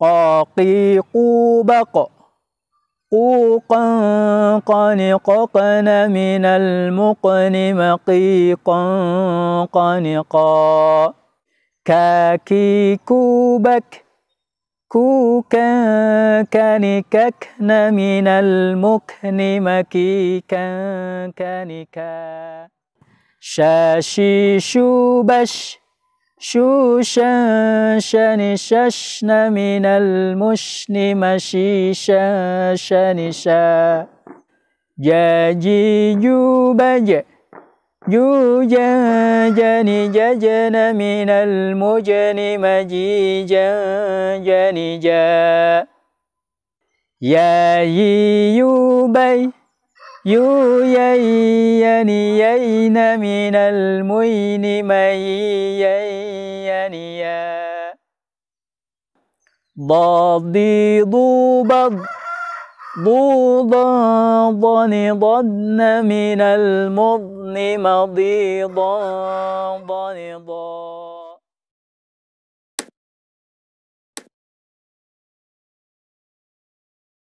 قاقي قوبق قوقا قد من المقن مقيقا قنقا كاكي كوبك كوكا كنككن من المكن مكيكا كنكا شاشي شوبش شوشا شنششن من المشن مشيشا شنشا بج جو جا جني ججن من المجن مجيجا جا يا يوبي يويينيين من المين مييينيا ضادي ضوبض ضوضا ضنضن من المضن مضيضا ضنضا